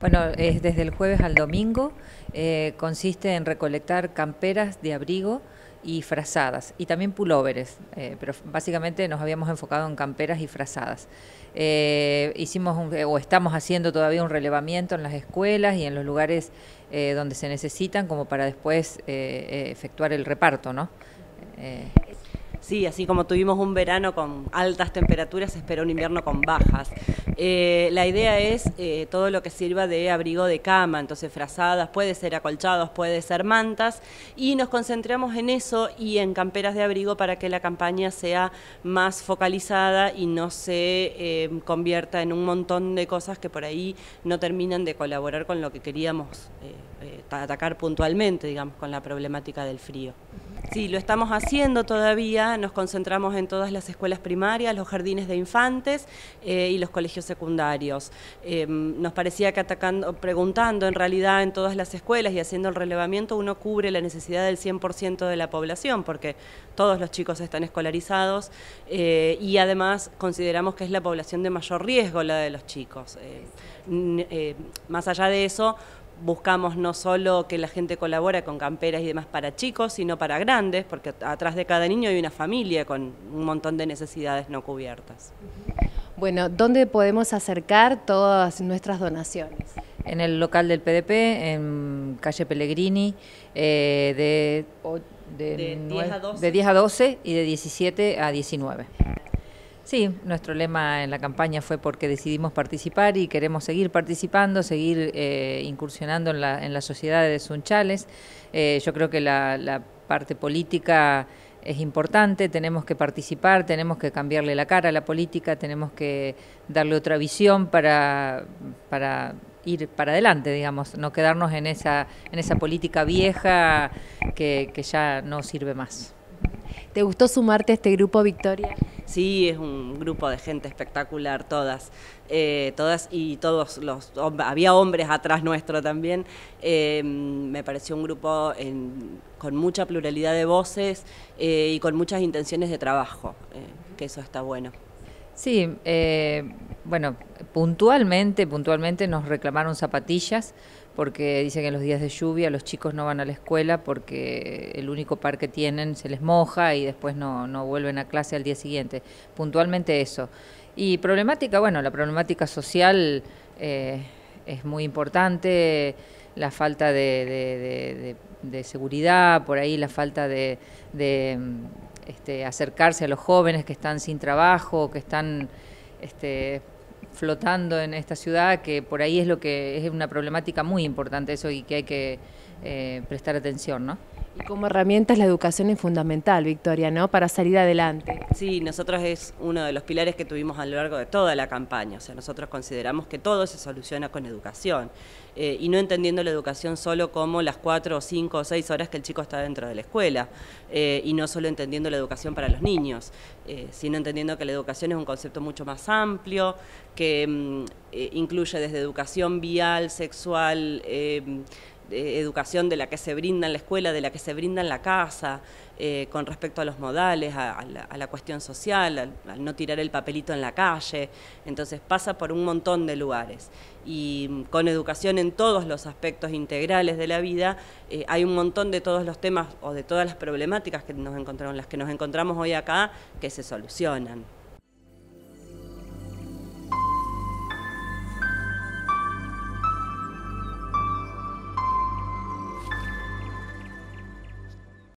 Bueno, es desde el jueves al domingo. Eh, consiste en recolectar camperas de abrigo y frazadas, y también pulóveres, eh, pero básicamente nos habíamos enfocado en camperas y frazadas. Eh, hicimos un, o estamos haciendo todavía un relevamiento en las escuelas y en los lugares donde se necesitan como para después efectuar el reparto, ¿no? Sí, así como tuvimos un verano con altas temperaturas, espera un invierno con bajas. Eh, la idea es eh, todo lo que sirva de abrigo de cama, entonces frazadas, puede ser acolchados, puede ser mantas, y nos concentramos en eso y en camperas de abrigo para que la campaña sea más focalizada y no se eh, convierta en un montón de cosas que por ahí no terminan de colaborar con lo que queríamos atacar puntualmente, digamos, con la problemática del frío. Sí, lo estamos haciendo todavía, nos concentramos en todas las escuelas primarias, los jardines de infantes eh, y los colegios secundarios. Em, nos parecía que atacando, preguntando en realidad en todas las escuelas y haciendo el relevamiento uno cubre la necesidad del 100% de la población porque todos los chicos están escolarizados eh, y además consideramos que es la población de mayor riesgo la de los chicos. Eh, más allá de eso, buscamos no solo que la gente colabore con camperas y demás para chicos, sino para grandes, porque atrás de cada niño hay una familia con un montón de necesidades no cubiertas. Bueno, ¿dónde podemos acercar todas nuestras donaciones? En el local del PDP, en calle Pellegrini, eh, de, de 10 a 12 y de 17 a 19. Sí, nuestro lema en la campaña fue porque decidimos participar y queremos seguir participando, seguir eh, incursionando en la, en sociedad de Sunchales. Eh, yo creo que la, parte política es importante, tenemos que participar, tenemos que cambiarle la cara a la política, tenemos que darle otra visión para, para ir para adelante, digamos, no quedarnos en esa, en esa política vieja que, que ya no sirve más. ¿Te gustó sumarte a este grupo, Victoria? Sí, es un grupo de gente espectacular, todas, eh, todas y todos los, había hombres atrás nuestro también. Em, me pareció un grupo con mucha pluralidad de voces eh, y con muchas intenciones de trabajo, eh, que eso está bueno. Sí, eh, bueno, puntualmente, puntualmente nos reclamaron zapatillas porque dicen que en los días de lluvia los chicos no van a la escuela porque el único par que tienen se les moja y después no, vuelven a clase al día siguiente. Puntualmente eso. Y problemática, bueno, la problemática social eh, es muy importante, la falta de seguridad, por ahí la falta de este, acercarse a los jóvenes que están sin trabajo, que están este, flotando en esta ciudad, que por ahí es lo que es una problemática muy importante eso y que hay que eh, prestar atención, ¿no? Y como herramientas la educación es fundamental, Victoria, ¿no? Para salir adelante. Sí, nosotros es uno de los pilares que tuvimos a lo largo de toda la campaña. O sea, nosotros consideramos que todo se soluciona con educación. Eh, y no entendiendo la educación solo como las cuatro o cinco o seis horas que el chico está dentro de la escuela. Eh, y no solo entendiendo la educación para los niños, eh, sino entendiendo que la educación es un concepto mucho más amplio, que mm, incluye desde educación vial, sexual, eh, educación de la que se brinda en la escuela, de la que se brinda en la casa, eh, con respecto a los modales, a, la, cuestión social, al, no tirar el papelito en la calle. Entonces pasa por un montón de lugares. Y mm, con educación en todos los aspectos integrales de la vida, eh, hay un montón de todos los temas o de todas las problemáticas que nos las que nos encontramos hoy acá, que se solucionan.